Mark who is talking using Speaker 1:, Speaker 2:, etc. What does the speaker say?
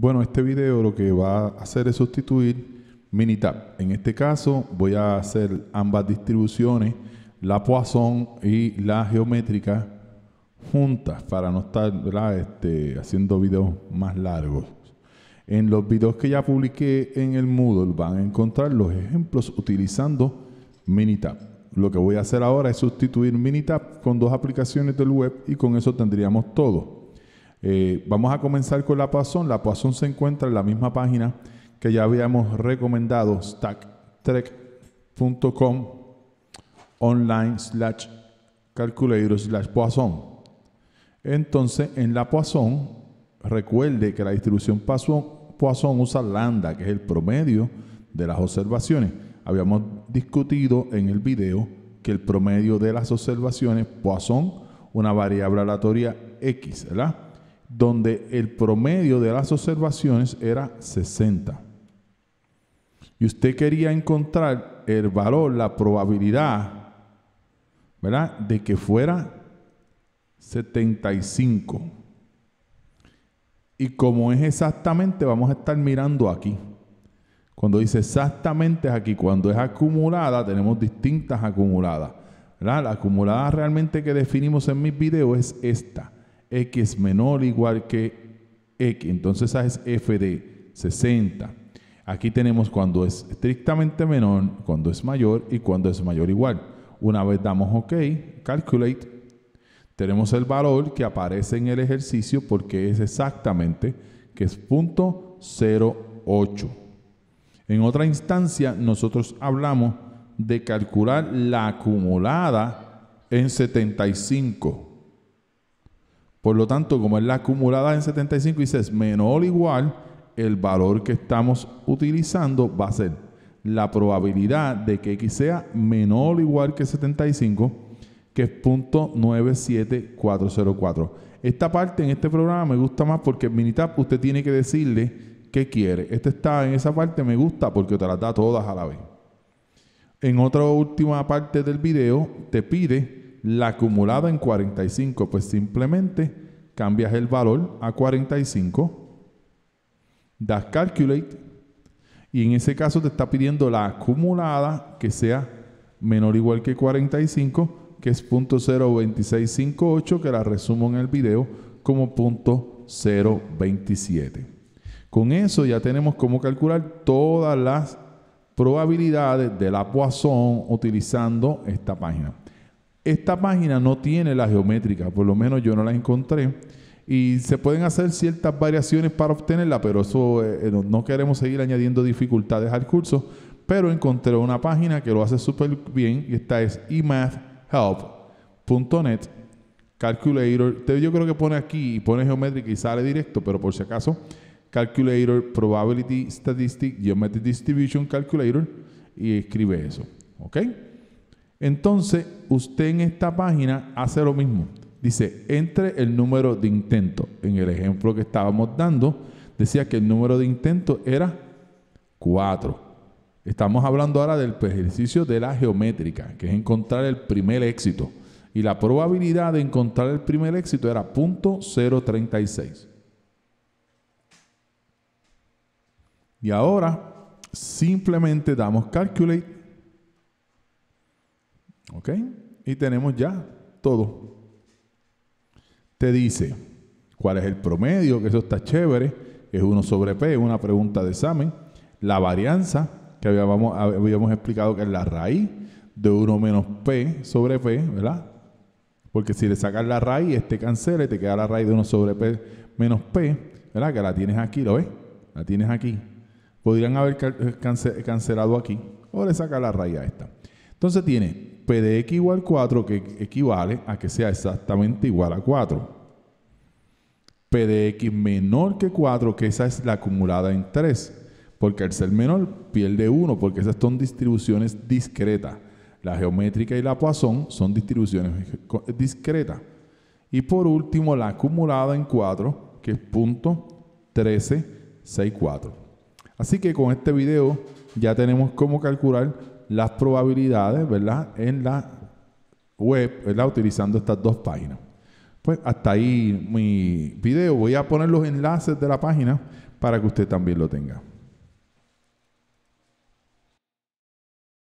Speaker 1: Bueno, este video lo que va a hacer es sustituir Minitab. En este caso voy a hacer ambas distribuciones, la Poisson y la geométrica juntas para no estar este, haciendo videos más largos. En los videos que ya publiqué en el Moodle van a encontrar los ejemplos utilizando Minitab. Lo que voy a hacer ahora es sustituir Minitab con dos aplicaciones del web y con eso tendríamos todo. Eh, vamos a comenzar con la Poisson. La Poisson se encuentra en la misma página que ya habíamos recomendado, stacktrek.com online slash calculator slash Poisson. Entonces, en la Poisson, recuerde que la distribución Poisson usa lambda, que es el promedio de las observaciones. Habíamos discutido en el video que el promedio de las observaciones Poisson, una variable aleatoria X, ¿verdad? donde el promedio de las observaciones era 60. Y usted quería encontrar el valor, la probabilidad, ¿verdad? De que fuera 75. Y como es exactamente, vamos a estar mirando aquí. Cuando dice exactamente aquí, cuando es acumulada, tenemos distintas acumuladas. ¿verdad? La acumulada realmente que definimos en mis videos es esta x menor igual que x. Entonces es f de 60. Aquí tenemos cuando es estrictamente menor, cuando es mayor y cuando es mayor igual. Una vez damos OK, calculate, tenemos el valor que aparece en el ejercicio porque es exactamente que es punto 08. En otra instancia, nosotros hablamos de calcular la acumulada en 75. Por lo tanto, como es la acumulada en 75 y es menor o igual, el valor que estamos utilizando va a ser la probabilidad de que X sea menor o igual que 75, que es 0.97404. Esta parte en este programa me gusta más porque en Minitab usted tiene que decirle qué quiere. Esta está en esa parte me gusta porque te las da todas a la vez. En otra última parte del video te pide la acumulada en 45, pues simplemente cambias el valor a 45, das calculate y en ese caso te está pidiendo la acumulada que sea menor o igual que 45, que es .02658, que la resumo en el video como .027. Con eso ya tenemos cómo calcular todas las probabilidades de la Poisson utilizando esta página. Esta página no tiene la geométrica, por lo menos yo no la encontré. Y se pueden hacer ciertas variaciones para obtenerla, pero eso eh, eh, no queremos seguir añadiendo dificultades al curso. Pero encontré una página que lo hace súper bien y esta es emathhelp.net calculator. yo creo que pone aquí y pone geométrica y sale directo, pero por si acaso, calculator, probability, statistic, geometric distribution calculator y escribe eso. ¿Ok? Entonces, usted en esta página hace lo mismo. Dice, entre el número de intentos. En el ejemplo que estábamos dando, decía que el número de intentos era 4. Estamos hablando ahora del ejercicio de la geométrica, que es encontrar el primer éxito. Y la probabilidad de encontrar el primer éxito era 0.036. Y ahora simplemente damos calculate ¿Ok? Y tenemos ya todo. Te dice cuál es el promedio, que eso está chévere, es 1 sobre P, es una pregunta de examen. La varianza, que habíamos, habíamos explicado que es la raíz de 1 menos P sobre P, ¿verdad? Porque si le sacas la raíz, este cancela y te queda la raíz de 1 sobre P menos P, ¿verdad? Que la tienes aquí, ¿lo ves? La tienes aquí. Podrían haber eh, cancelado aquí. O le sacas la raíz a esta. Entonces tiene P de x igual 4 que equivale a que sea exactamente igual a 4. P de x menor que 4, que esa es la acumulada en 3. Porque al ser menor pierde 1, porque esas son distribuciones discretas. La geométrica y la Poisson son distribuciones discretas. Y por último, la acumulada en 4, que es punto 1364. Así que con este video ya tenemos cómo calcular las probabilidades, ¿verdad? En la web, ¿verdad? Utilizando estas dos páginas. Pues hasta ahí mi video. Voy a poner los enlaces de la página para que usted también lo tenga.